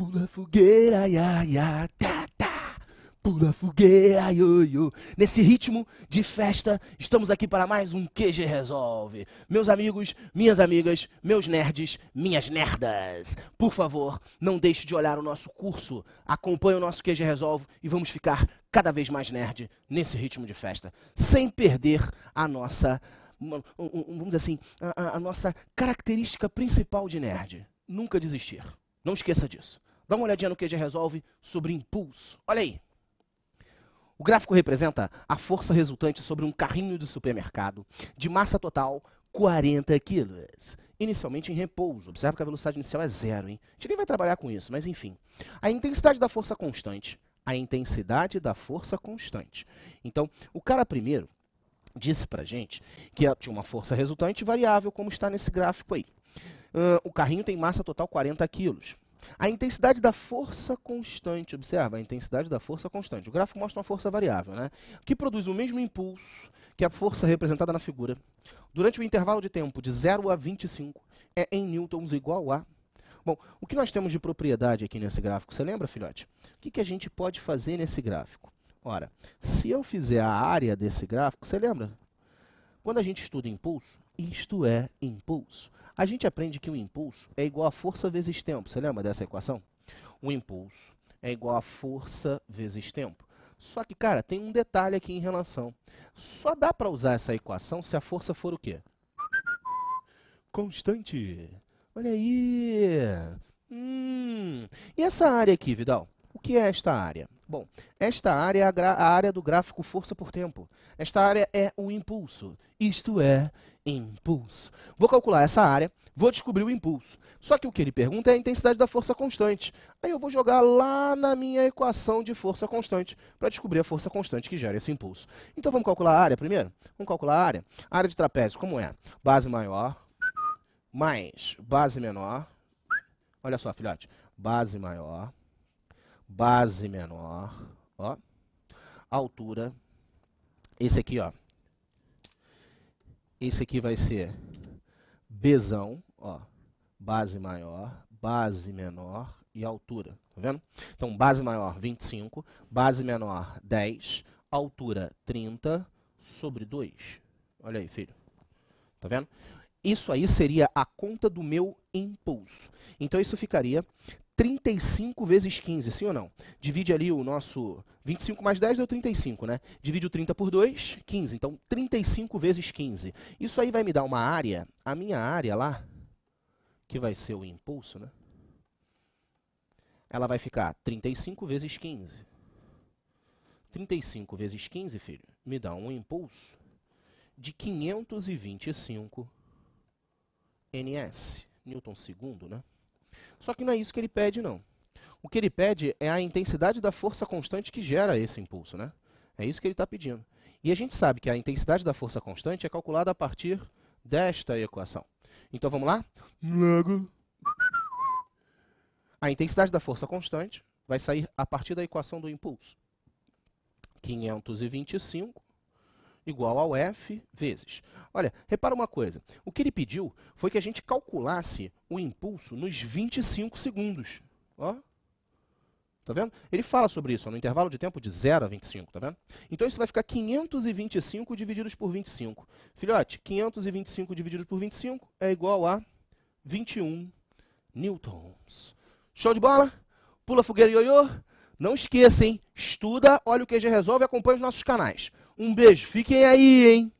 Pula fogueira, ia, ia, tá, tá. Pula fogueira, io, io. Nesse ritmo de festa, estamos aqui para mais um QG Resolve. Meus amigos, minhas amigas, meus nerds, minhas nerdas. Por favor, não deixe de olhar o nosso curso. Acompanhe o nosso QG Resolve e vamos ficar cada vez mais nerd nesse ritmo de festa. Sem perder a nossa, vamos dizer assim, a, a nossa característica principal de nerd. Nunca desistir. Não esqueça disso. Dá uma olhadinha no QG Resolve sobre impulso. Olha aí. O gráfico representa a força resultante sobre um carrinho de supermercado de massa total 40 quilos. Inicialmente em repouso. Observa que a velocidade inicial é zero, hein? A gente nem vai trabalhar com isso, mas enfim. A intensidade da força constante. A intensidade da força constante. Então, o cara primeiro disse pra gente que tinha é uma força resultante variável, como está nesse gráfico aí. Uh, o carrinho tem massa total 40 quilos. A intensidade da força constante, observa, a intensidade da força constante. O gráfico mostra uma força variável, né? que produz o mesmo impulso que a força representada na figura. Durante o intervalo de tempo de 0 a 25, é em newtons igual a... Bom, o que nós temos de propriedade aqui nesse gráfico? Você lembra, filhote? O que, que a gente pode fazer nesse gráfico? Ora, se eu fizer a área desse gráfico, você lembra? Quando a gente estuda impulso, isto é impulso. A gente aprende que o impulso é igual a força vezes tempo. Você lembra dessa equação? O impulso é igual a força vezes tempo. Só que, cara, tem um detalhe aqui em relação. Só dá para usar essa equação se a força for o quê? Constante. Olha aí. Hum. E essa área aqui, Vidal? que é esta área? Bom, esta área é a, a, área do gráfico força por tempo. Esta área é o impulso. Isto é impulso. Vou calcular essa área, vou descobrir o impulso. Só que o que ele pergunta é a intensidade da força constante. Aí eu vou jogar lá na minha equação de força constante para descobrir a força constante que gera esse impulso. Então vamos calcular a área primeiro? Vamos calcular a área. A área de trapézio, como é? Base maior mais base menor. Olha só, filhote. Base maior base menor, ó, altura, esse aqui, ó, esse aqui vai ser bezão, ó, base maior, base menor e altura, tá vendo? Então, base maior 25, base menor 10, altura 30 sobre 2. Olha aí, filho. Tá vendo? Isso aí seria a conta do meu impulso. Então, isso ficaria 35 vezes 15, sim ou não? Divide ali o nosso 25 mais 10 deu 35, né? Divide o 30 por 2, 15. Então, 35 vezes 15. Isso aí vai me dar uma área, a minha área lá, que vai ser o impulso, né? Ela vai ficar 35 vezes 15. 35 vezes 15, filho, me dá um impulso de 525 ns, newton segundo, né? Só que não é isso que ele pede, não. O que ele pede é a intensidade da força constante que gera esse impulso, né? É isso que ele está pedindo. E a gente sabe que a intensidade da força constante é calculada a partir desta equação. Então vamos lá? Logo. A intensidade da força constante vai sair a partir da equação do impulso. 525 igual ao F vezes. Olha, repara uma coisa. O que ele pediu foi que a gente calculasse o impulso nos 25 segundos. Ó. Tá vendo? Ele fala sobre isso, ó, no intervalo de tempo de 0 a 25, tá vendo? Então isso vai ficar 525 divididos por 25. Filhote, 525 divididos por 25 é igual a 21 newtons. Show de bola? Pula fogueira ioiô? Não esqueça, hein? Estuda, olha o que já resolve e acompanha os nossos canais. Um beijo. Fiquem aí, hein?